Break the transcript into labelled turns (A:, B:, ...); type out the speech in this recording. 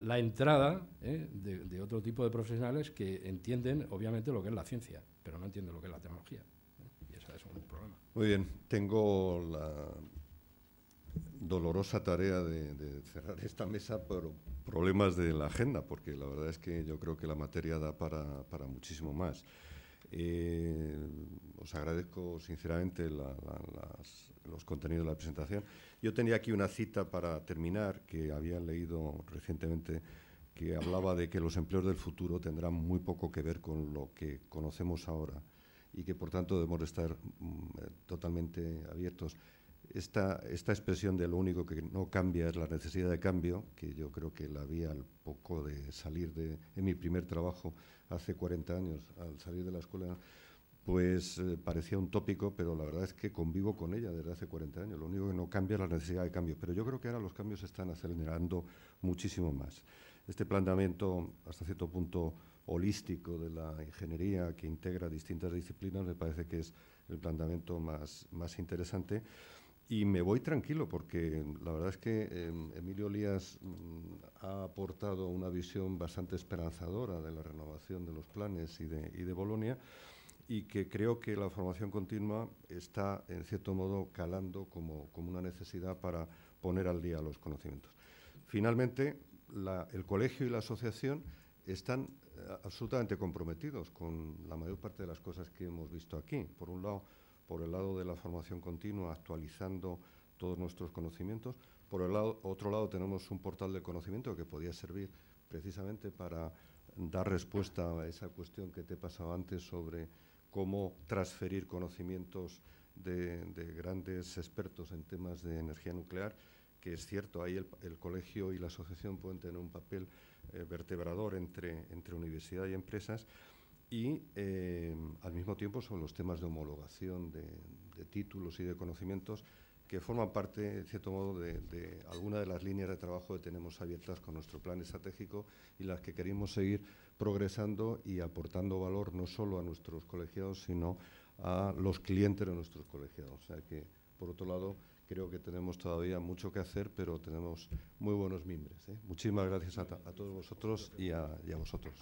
A: la entrada ¿eh? de, otro tipo de profesionales que entienden, obviamente, lo que es la ciencia, pero no entienden lo que es la tecnología. Y ese es un problema. Muy bien, tengo la dolorosa tarea de, cerrar esta mesa por problemas de la agenda, porque la verdad es que yo creo que la materia da para muchísimo más. Eh, os agradezco sinceramente los contenidos de la presentación. Yo tenía aquí una cita para terminar que había leído recientemente que hablaba de que los empleos del futuro tendrán muy poco que ver con lo que conocemos ahora y que por tanto debemos estar mm, eh, totalmente abiertos esta, expresión de lo único que no cambia es la necesidad de cambio, que yo creo que la vi al poco de salir de en mi primer trabajo hace 40 años, al salir de la escuela, pues eh, parecía un tópico, pero la verdad es que convivo con ella desde hace 40 años. Lo único que no cambia es la necesidad de cambio, pero yo creo que ahora los cambios se están acelerando muchísimo más. Este planteamiento, hasta cierto punto, holístico de la ingeniería que integra distintas disciplinas, me parece que es el planteamiento más, más interesante. Y me voy tranquilo porque la verdad es que em, Emilio Lías mm, ha aportado una visión bastante esperanzadora de la renovación de los planes y de, y de Bolonia y que creo que la formación continua está en cierto modo calando como, una necesidad para poner al día los conocimientos. Finalmente, el colegio y la asociación están eh, absolutamente comprometidos con la mayor parte de las cosas que hemos visto aquí. Por un lado, por el lado de la formación continua, actualizando todos nuestros conocimientos. Por el lado, otro lado tenemos un portal de conocimiento que podía servir precisamente para dar respuesta a esa cuestión que te pasaba antes sobre cómo transferir conocimientos de, grandes expertos en temas de energía nuclear, que es cierto, ahí el, colegio y la asociación pueden tener un papel eh, vertebrador entre, entre universidad y empresas y eh, al mismo tiempo son los temas de homologación de, títulos y de conocimientos que forman parte, de cierto modo, de, algunas alguna de las líneas de trabajo que tenemos abiertas con nuestro plan estratégico y las que queremos seguir progresando y aportando valor no solo a nuestros colegiados, sino a los clientes de nuestros colegiados. O sea que, por otro lado, creo que tenemos todavía mucho que hacer, pero tenemos muy buenos mimbres. ¿eh? Muchísimas gracias a, todos vosotros y a, vosotros.